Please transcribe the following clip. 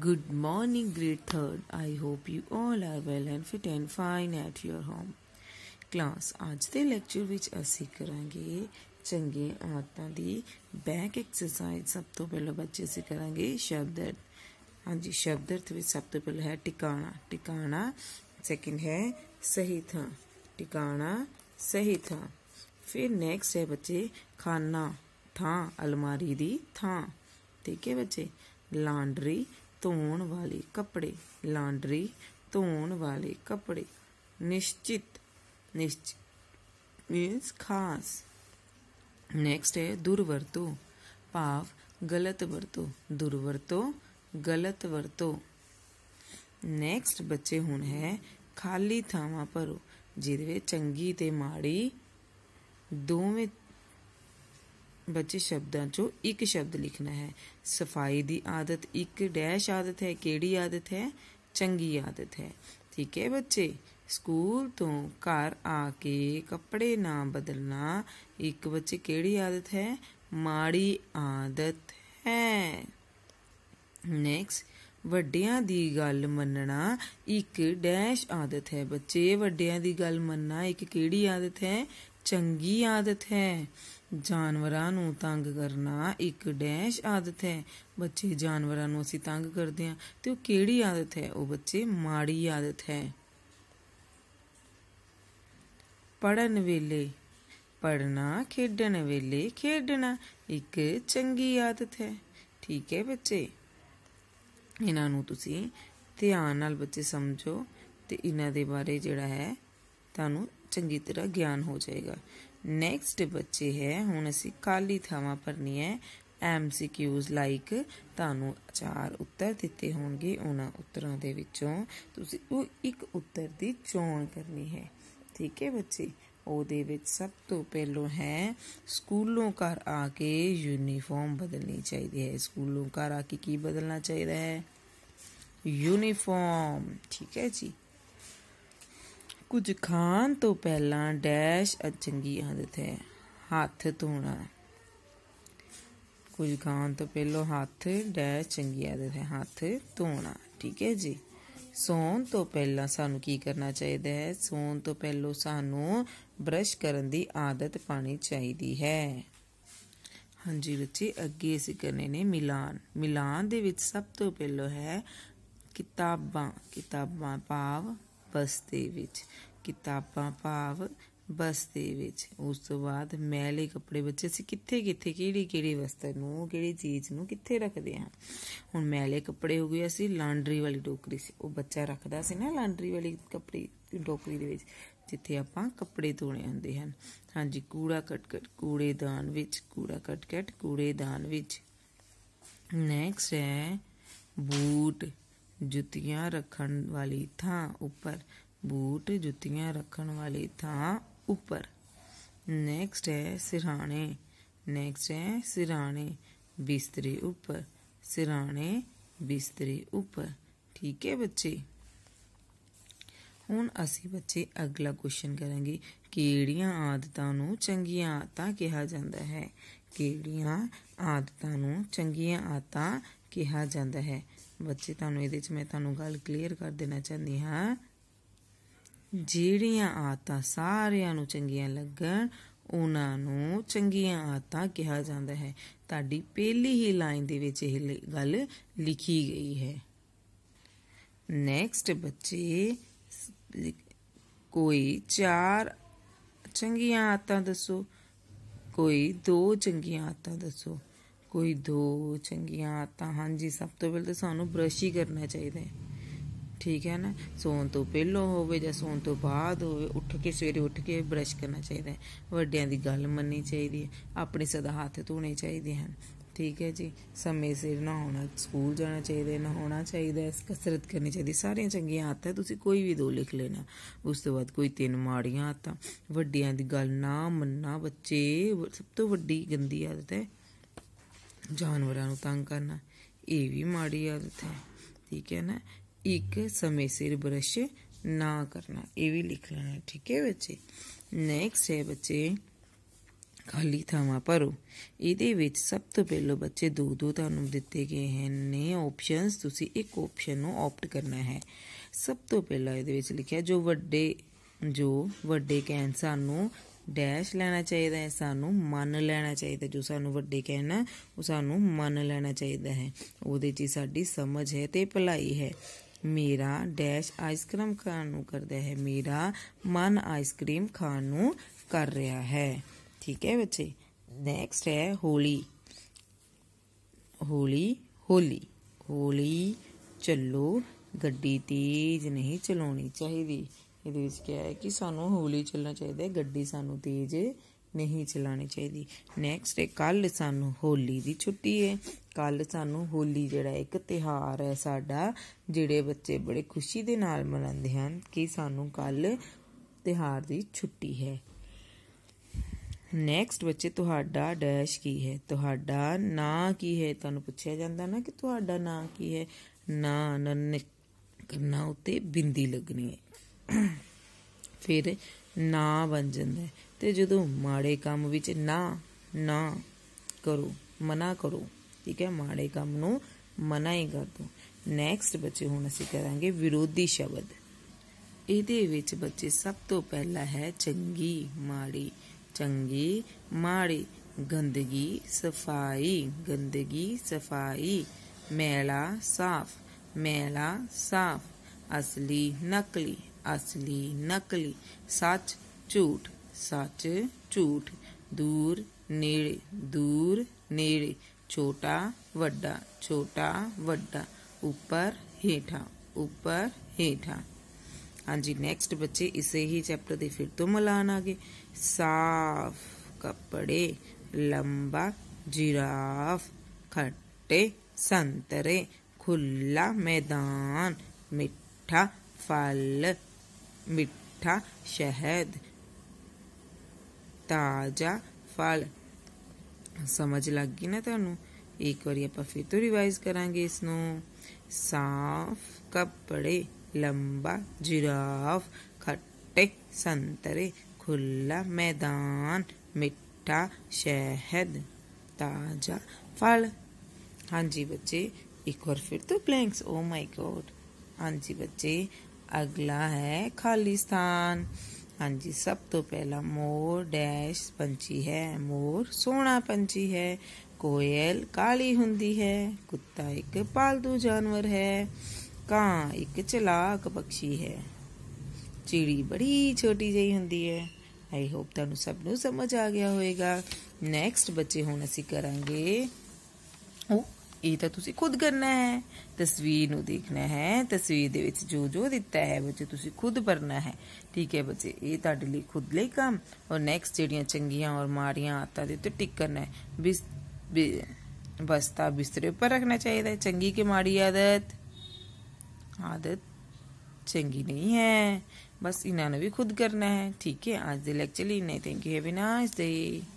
Good morning, grade 3rd. I hope you all are well and fit and fine at your home. Class ਅੱਜ ਦੇ lecture ਵਿੱਚ ਅਸੀਂ ਕਰਾਂਗੇ ਚੰਗੇ ਆਦਤਾਂ ਦੀ ਬੈਕ ਐਕਸਰਸਾਈਜ਼ ਸਭ ਤੋਂ ਪਹਿਲਾਂ ਬੱਚੇ ਅਸੀਂ ਕਰਾਂਗੇ ਸ਼ਬਦ ਅਰਥ ਹਾਂਜੀ ਸ਼ਬਦ ਅਰਥ ਵਿੱਚ ਸਭ ਤੋਂ ਪਹਿਲਾਂ ਹੈ ਟਿਕਾਣਾ ਟਿਕਾਣਾ ਸੈਕਿੰਡ ਹੈ ਸਹੀ ਥਾਂ ਟਿਕਾਣਾ ਸਹੀ ਥਾਂ ਫਿਰ ਨੈਕਸਟ ਹੈ ਬੱਚੇ ਖਾਨਾ ਥਾਂ ਅਲਮਾਰੀ ਦੀ ਥਾਂ ਠੀਕ ਹੈ ਬੱਚੇ ਲਾਂਡਰੀ धोन वाले कपड़े लांडरी धोन वाले कपड़े निश्चित निश्चित मीन्स खास नेक्स्ट है दुर्वरतो भाव गलत वरतो दुरवरतो गलत वरतो नैक्सट बच्चे हूँ है खाली थावा भरो जिद चंकी माड़ी दोवें बचे शब्दों चो एक शब्द लिखना है सफाई की आदत एक डैश आदत है कि आदत है चंकी आदत है ठीक है बच्चे स्कूल तो घर आके कपड़े ना बदलना एक बच्चे केड़ी आदत है माड़ी आदत है नैक्सट व्डिया की गल मनना एक डैश आदत है बच्चे व्डिया की गल मनना एक कि आदत है चंकी आदत है ਜਾਨਵਰਾਂ ਨੂੰ ਤੰਗ ਕਰਨਾ ਇੱਕ ਡੈਸ਼ ਆਦਤ ਹੈ ਬੱਚੇ ਜਾਨਵਰਾਂ ਨੂੰ ਅਸੀਂ ਤੰਗ ਕਰਦੇ ਹਾਂ ਤੇ ਉਹ ਕਿਹੜੀ ਆਦਤ ਹੈ ਉਹ ਬੱਚੇ ਮਾੜੀ ਆਦਤ ਹੈ ਪੜਨ ਵੇਲੇ ਪੜਨਾ ਖੇਡਣ ਵੇਲੇ ਖੇਡਣਾ ਇੱਕ ਚੰਗੀ ਆਦਤ ਹੈ ਠੀਕ ਹੈ ਬੱਚੇ ਇਹਨਾਂ ਨੂੰ ਤੁਸੀਂ ਧਿਆਨ ਨਾਲ ਬੱਚੇ ਸਮਝੋ ਤੇ ਇਹਨਾਂ ਦੇ ਬਾਰੇ ਜਿਹੜਾ ਹੈ ਤੁਹਾਨੂੰ ਚੰਗੀ ਤਰ੍ਹਾਂ ਗਿਆਨ ਹੋ ਜਾਏਗਾ ਨੈਕਸਟ ਬੱਚੇ ਹੈ ਹੁਣ ਅਸੀਂ ਖਾਲੀ ਥਾਵਾਂ ਭਰਨੀ ਹੈ ਐਮਸੀਕਿਊਜ਼ ਲਾਈਕ ਤੁਹਾਨੂੰ ਚਾਰ ਉੱਤਰ ਦਿੱਤੇ ਹੋਣਗੇ ਉਹਨਾਂ ਉੱਤਰਾਂ ਦੇ ਵਿੱਚੋਂ ਤੁਸੀਂ ਉਹ ਇੱਕ ਉੱਤਰ ਦੀ ਚੋਣ ਕਰਨੀ ਹੈ ਠੀਕ ਹੈ ਬੱਚੇ ਉਹਦੇ ਵਿੱਚ ਸਭ ਤੋਂ ਪਹਿਲੋਂ ਹੈ ਸਕੂਲੋਂ ਘਰ ਆ ਕੇ ਯੂਨੀਫਾਰਮ ਬਦਲਣੀ ਚਾਹੀਦੀ ਹੈ ਸਕੂਲੋਂ ਘਰ ਆ ਕੇ ਕੀ ਬਦਲਣਾ ਚਾਹੀਦਾ ਹੈ ਯੂਨੀਫਾਰਮ ਠੀਕ ਹੈ ਜੀ ਕੁਝ ਖਾਣ ਤੋਂ ਪਹਿਲਾਂ ਡੈਸ਼ ਅ ਚੰਗੀ ਆਦਤ ਹੈ ਹੱਥ ਧੋਣਾ ਕੁਝ ਖਾਣ ਤੋਂ ਪਹਿਲਾਂ ਹੱਥ ਡੈਸ਼ ਚੰਗੀ ਆਦਤ ਹੈ ਹੱਥ ਧੋਣਾ ਠੀਕ ਹੈ ਜੀ ਸੌਣ ਤੋਂ ਪਹਿਲਾਂ ਸਾਨੂੰ ਕੀ ਕਰਨਾ ਚਾਹੀਦਾ ਹੈ ਸੌਣ ਤੋਂ ਪਹਿਲਾਂ ਸਾਨੂੰ ਬ੍ਰਸ਼ ਕਰਨ ਦੀ ਆਦਤ ਪਾਣੀ ਚਾਹੀਦੀ ਹੈ ਹਾਂਜੀ ਬੱਚੇ ਅੱਗੇ ਅਸੀਂ ਕਰਨੇ ਨੇ ਮਿਲਾਨ ਮਿਲਾਨ ਦੇ ਵਿੱਚ ਸਭ ਤੋਂ ਪਹਿਲਾਂ ਹੈ ਕਿਤਾਬਾਂ ਕਿਤਾਬਾਂ ਪਾਵ ਬਸਤੇ ਵਿੱਚ ਕਿਤਾਬਾਂ ਭਾਵ ਬਸਤੇ ਵਿੱਚ ਉਸ ਤੋਂ ਬਾਅਦ ਮੈਲੇ ਕੱਪੜੇ ਬੱਚੇ ਅਸੀਂ ਕਿੱਥੇ ਕਿੱਥੇ ਕਿਹੜੀ ਕਿਹੜੀ ਵਸਤੂ ਨੂੰ ਕਿਹੜੀ ਚੀਜ਼ ਨੂੰ ਕਿੱਥੇ ਰੱਖਦੇ ਹਾਂ ਹੁਣ ਮੈਲੇ ਕੱਪੜੇ ਹੋ ਗਏ ਅਸੀਂ ਲਾਂਡਰੀ ਵਾਲੀ ਟੋਕਰੀ ਸੀ ਉਹ ਬੱਚਾ ਰੱਖਦਾ ਸੀ ਨਾ ਲਾਂਡਰੀ ਵਾਲੀ ਕੱਪੜੀ ਟੋਕਰੀ ਦੇ ਵਿੱਚ ਜਿੱਥੇ ਆਪਾਂ ਕੱਪੜੇ ਧੋਣੇ ਹੁੰਦੇ ਹਨ ਹਾਂਜੀ ਕੂੜਾ ਕਟ ਕੂੜੇਦਾਨ ਵਿੱਚ ਕੂੜਾ ਕਟ ਕੂੜੇਦਾਨ ਵਿੱਚ ਨੈਕਸਟ ਹੈ ਬੂਟ ਜੁੱਤੀਆਂ ਰੱਖਣ ਵਾਲੀ ਥਾਂ ਉੱਪਰ ਬੂਟ ਜੁੱਤੀਆਂ ਰੱਖਣ ਵਾਲੀ ਥਾਂ ਉੱਪਰ ਨੈਕਸਟ ਹੈ ਸਿਰਹਾਣੇ ਨੈਕਸਟ ਹੈ ਸਿਰਹਾਣੇ ਬਿਸਤਰੇ ਉੱਪਰ ਸਿਰਹਾਣੇ ਬਿਸਤਰੇ ਉੱਪਰ ਠੀਕ ਹੈ ਬੱਚੇ ਹੁਣ ਅਸੀਂ ਬੱਚੇ ਅਗਲਾ ਕੁਐਸਚਨ ਕਰਾਂਗੇ ਕਿਹੜੀਆਂ ਆਦਤਾਂ ਨੂੰ ਚੰਗੀਆਂ ਆਦਤਾਂ ਕਿਹਾ ਜਾਂਦਾ ਹੈ ਕਿਹੜੀਆਂ ਆਦਤਾਂ ਨੂੰ ਚੰਗੀਆਂ ਆਦਤਾਂ ਕਿਹਾ ਜਾਂਦਾ ਹੈ ਬੱਚੇ ਤੁਹਾਨੂੰ ਇਹਦੇ 'ਚ ਮੈਂ ਤੁਹਾਨੂੰ ਗੱਲ ਕਲੀਅਰ ਕਰ ਦੇਣਾ ਚਾਹੁੰਦੀ ਹਾਂ ਜਿਹੜੀਆਂ ਆਤਾਂ ਸਾਰਿਆਂ ਨੂੰ ਚੰਗੀਆਂ ਲੱਗਣ ਉਹਨਾਂ ਨੂੰ ਚੰਗੀਆਂ ਆਤਾਂ ਕਿਹਾ ਜਾਂਦਾ ਹੈ ਤੁਹਾਡੀ ਪਹਿਲੀ ਹੀ ਲਾਈਨ ਦੇ ਵਿੱਚ ਇਹ ਗੱਲ ਲਿਖੀ ਗਈ ਹੈ ਨੈਕਸਟ ਬੱਚੇ ਕੋਈ ਚਾਰ ਚੰਗੀਆਂ ਆਤਾਂ ਦੱਸੋ ਕੋਈ ਦੋ ਚੰਗੀਆਂ ਆਤਾਂ ਦੱਸੋ ਕੋਈ ਦੋ ਚੰਗੀਆਂ ਆਤਾ ਹਨ ਜੀ ਸਭ ਤੋਂ ਪਹਿਲਾਂ ਤਾਂ ਸਾਨੂੰ ਬ੍ਰਸ਼ ਹੀ ਕਰਨਾ ਚਾਹੀਦਾ ਹੈ ਠੀਕ ਹੈ ਨਾ ਸੌਣ ਤੋਂ ਪਹਿਲਾਂ ਹੋਵੇ ਜਾਂ ਸੌਣ ਤੋਂ ਬਾਅਦ ਹੋਵੇ ਉੱਠ ਕੇ ਸਵੇਰੇ ਉੱਠ ਕੇ ਬ੍ਰਸ਼ ਕਰਨਾ ਚਾਹੀਦਾ ਹੈ ਵੱਡਿਆਂ ਦੀ ਗੱਲ ਮੰਨਣੀ ਚਾਹੀਦੀ ਹੈ ਆਪਣੇ ਸਦਾ ਹੱਥ ਧੋਣੇ ਚਾਹੀਦੇ ਹਨ ਠੀਕ ਹੈ ਜੀ ਸਮੇਂ ਸਿਰ ਨਹਾਉਣਾ ਸਕੂਲ ਜਾਣਾ ਚਾਹੀਦਾ ਨਹਾਉਣਾ ਚਾਹੀਦਾ ਇਸ ਕਸਰਤ ਕਰਨੀ ਚਾਹੀਦੀ ਸਾਰੀਆਂ ਚੰਗੀਆਂ ਆਦਤਾਂ ਤੁਸੀਂ ਕੋਈ ਵੀ ਦੋ ਲਿਖ ਲੈਣਾ ਉਸ ਤੋਂ ਬਾਅਦ ਕੋਈ ਤਿੰਨ ਮਾੜੀਆਂ ਆਤਾ ਵੱਡਿਆਂ ਦੀ ਗੱਲ ਨਾ ਮੰਨਣਾ ਬੱਚੇ ਸਭ ਤੋਂ ਵੱਡੀ ਗੰਦੀ ਆਦਤ ਹੈ ਜਾਨਵਰਾਂ ਨੂੰ ਤੰਗ ਕਰਨਾ ਇਹ ਵੀ ਮਾੜੀ ਆਦਤ ਹੈ ਠੀਕ ਹੈ ਨਾ ਇੱਕ ਸਮੇਂ ਸਿਰ ਬਰਸ਼ ਨਾ ਕਰਨਾ ਇਹ ਵੀ ਲਿਖ ਲੈਣਾ ਠੀਕ ਹੈ ਬੱਚੇ ਨੈਕਸਟ ਹੈ ਬੱਚੇ ਖਾਲੀ ਥਾਵਾਂ ਭਰੋ ਇਹਦੇ ਵਿੱਚ ਸਭ ਤੋਂ ਪਹਿਲਾਂ ਬੱਚੇ ਦੋ ਦੋ ਤੁਹਾਨੂੰ ਦਿੱਤੇ ਗਏ ਹਨ ਨੇ ਆਪਸ਼ਨਸ ਤੁਸੀਂ ਇੱਕ ਆਪਸ਼ਨ ਨੂੰ ਆਪਟ ਕਰਨਾ ਹੈ ਸਭ ਤੋਂ ਪਹਿਲਾਂ ਇਹਦੇ ਵਿੱਚ ਲਿਖਿਆ ਜੋ ਵੱਡੇ ਜੋ ਵੱਡੇ ਕੈਂਸਰ ਨੂੰ ਡੈਸ਼ ਲੈਣਾ ਚਾਹੀਦਾ ਹੈ ਸਾਨੂੰ ਮੰਨ ਲੈਣਾ ਚਾਹੀਦਾ ਜੋ ਸਾਨੂੰ ਵੱਡੇ ਕਹਿਣਾ ਉਹ ਸਾਨੂੰ ਮੰਨ ਲੈਣਾ ਚਾਹੀਦਾ ਹੈ ਉਹਦੇ 'ਚ ਸਾਡੀ ਸਮਝ ਹੈ ਤੇ ਭਲਾਈ ਹੈ ਮੇਰਾ ਡੈਸ਼ ਆਈਸਕ੍ਰੀਮ ਖਾਣ ਨੂੰ ਕਰਦਾ ਹੈ ਮੇਰਾ ਮਨ ਆਈਸਕ੍ਰੀਮ ਖਾਣ ਨੂੰ ਕਰ ਰਿਹਾ ਹੈ ਠੀਕ ਹੈ ਬੱਚੇ ਨੈਕਸਟ ਹੈ ਹੋਲੀ ਹੋਲੀ ਹੋਲੀ ਹੋਲੀ ਚੱਲੋ ਗੱਡੀ ਤੇਜ਼ ਨਹੀਂ ਚਲਾਉਣੀ ਚਾਹੀਦੀ ਇਹਦੇ ਵਿੱਚ ਕਿਹਾ ਹੈ ਕਿ ਸਾਨੂੰ ਹੌਲੀ ਚੱਲਣਾ ਚਾਹੀਦਾ ਹੈ ਗੱਡੀ ਸਾਨੂੰ ਤੇਜ਼ ਨਹੀਂ ਚਲਾਣੀ ਚਾਹੀਦੀ ਨੈਕਸਟ ਹੈ ਕੱਲ ਸਾਨੂੰ ਹੋਲੀ ਦੀ ਛੁੱਟੀ ਹੈ ਕੱਲ ਸਾਨੂੰ ਹੋਲੀ ਜਿਹੜਾ ਇੱਕ ਤਿਹਾਰ ਹੈ ਸਾਡਾ ਜਿਹੜੇ ਬੱਚੇ ਬੜੇ ਖੁਸ਼ੀ ਦੇ ਨਾਲ ਮਨਾਉਂਦੇ ਹਨ ਕਿ ਸਾਨੂੰ ਕੱਲ ਤਿਹਾਰ ਦੀ ਛੁੱਟੀ ਹੈ ਨੈਕਸਟ ਬੱਚੇ ਤੁਹਾਡਾ ਡੈਸ਼ ਕੀ ਹੈ ਤੁਹਾਡਾ ਨਾਂ ਕੀ ਹੈ ਤੁਹਾਨੂੰ ਪੁੱਛਿਆ ਜਾਂਦਾ ਨਾ ਕਿ ਤੁਹਾਡਾ ਨਾਂ ਕੀ ਹੈ ਨਾਂ ਨੰਨ ਕਰਨਾ ਉੱਤੇ ਬਿੰਦੀ ਲੱਗਣੀ ਹੈ ਫਿਰ ਨਾ ਬਣ ਜਾਂਦਾ ਤੇ ਜਦੋਂ ਮਾੜੇ ਕੰਮ ਵਿੱਚ ਨਾ ਨਾ ਕਰੋ ਮਨਾ ਕਰੋ ਠੀਕ ਹੈ ਮਾੜੇ ਕੰਮ ਨੂੰ ਮਨਾ ਹੀ ਕਰ ਦੋ ਨੈਕਸਟ ਬੱਚੇ ਹੁਣ ਅਸੀਂ ਕਰਾਂਗੇ ਵਿਰੋਧੀ ਸ਼ਬਦ ਇਹਦੇ ਵਿੱਚ ਬੱਚੇ ਸਭ ਤੋਂ ਪਹਿਲਾ ਹੈ ਚੰਗੀ ਮਾੜੀ ਚੰਗੀ ਮਾੜੀ ਗੰਦਗੀ ਸਫਾਈ ਗੰਦਗੀ ਸਫਾਈ ਮੈਲਾ ਸਾਫ਼ ਮੈਲਾ ਸਾਫ਼ ਅਸਲੀ ਨਕਲੀ असली नकली सच झूठ सच झूठ दूर नेड़े दूर नेड़े छोटा वड्डा छोटा वड्डा ऊपर हेठा ऊपर हेठा हाँ जी नेक्स्ट बच्चे इसे ही चैप्टर दे फिर तो मलान आ गए साफ कपड़े लंबा जिराफ खट्टे संतरे खुला मैदान मिठा फल ਮਿੱਠਾ ਸ਼ਹਿਦ ਤਾਜ਼ਾ ਫਲ ਸਮਝ ਲੱਗ ਗਈ ਨਾ ਤੁਹਾਨੂੰ ਇੱਕ ਵਾਰੀ ਆਪਾਂ ਫਿਰ ਤੋਂ ਰਿਵਾਈਜ਼ ਕਰਾਂਗੇ ਇਸ ਨੂੰ ਸਾਫ ਕੱਪੜੇ ਲੰਬਾ ਜਿਰਾਫ ਖੱਟੇ ਸੰਤਰੇ ਖੁੱਲਾ ਮੈਦਾਨ ਮਿੱਠਾ ਸ਼ਹਿਦ ਤਾਜ਼ਾ ਫਲ ਹਾਂਜੀ ਬੱਚੇ ਇੱਕ ਵਾਰ ਫਿਰ ਤੋਂ ਬਲੈਂਕਸ ਓ ਮਾਈ ਗੋਡ ਹਾਂਜੀ ਬੱਚੇ ਅਗਲਾ ਹੈ ਖਾਲੀ ਸਥਾਨ ਹਾਂਜੀ ਸਭ ਤੋਂ ਪਹਿਲਾਂ ਮੋਰ ਡੈਸ਼ ਪੰਛੀ ਹੈ ਮੋਰ ਸੋਹਣਾ ਪੰਛੀ ਹੈ ਕੋਇਲ ਕਾਲੀ ਹੁੰਦੀ ਹੈ ਕੁੱਤਾ ਇੱਕ ਪਾਲਤੂ ਜਾਨਵਰ ਹੈ ਕਾਂ ਇੱਕ ਚਲਾਕ ਪੰਛੀ ਹੈ ਚਿੜੀ ਬੜੀ ਛੋਟੀ ਜਿਹੀ ਹੁੰਦੀ ਹੈ ਆਈ ਹੋਪ ਤੁਹਾਨੂੰ ਸਭ ਨੂੰ ਸਮਝ ਆ ਗਿਆ ਹੋਵੇਗਾ ਨੈਕਸਟ ਬੱਚੇ ਹੁਣ ਅਸੀਂ ਕਰਾਂਗੇ ਉਹ ਇਹ ਤਾਂ ਤੁਸੀਂ ਖੁਦ ਕਰਨਾ ਹੈ ਤਸਵੀਰ ਨੂੰ ਦੇਖਣਾ ਹੈ ਤਸਵੀਰ ਦੇ ਵਿੱਚ ਜੋ ਜੋ ਦਿੱਤਾ ਹੈ ਬੱਚੇ ਤੁਸੀਂ ਖੁਦ ਭਰਨਾ ਹੈ ਠੀਕ ਹੈ ਬੱਚੇ ਇਹ ਤੁਹਾਡੇ ਲਈ ਖੁਦ ਲਈ ਕੰਮ ਔਰ ਨੈਕਸਟ ਜਿਹੜੀਆਂ ਚੰਗੀਆਂ ਔਰ ਮਾੜੀਆਂ ਆਤਾਂ ਦੇ ਉੱਤੇ ਟਿਕ ਕਰਨਾ ਹੈ ਬਿਸ ਬਸਤਾ ਬਿਸਤਰੇ ਉੱਪਰ ਰੱਖਣਾ ਚਾਹੀਦਾ ਹੈ ਚੰਗੀ ਕਿ ਮਾੜੀ ਆਦਤ ਆਦਤ ਚੰਗੀ ਨਹੀਂ ਹੈ ਬਸ ਇਹਨਾਂ ਨੂੰ ਵੀ ਖੁਦ ਕਰਨਾ ਹੈ ਠੀਕ ਹੈ ਅੱਜ ਦੇ ਲੈਕਚਰ ਲਈ ਨਹੀਂ thank you have a nice day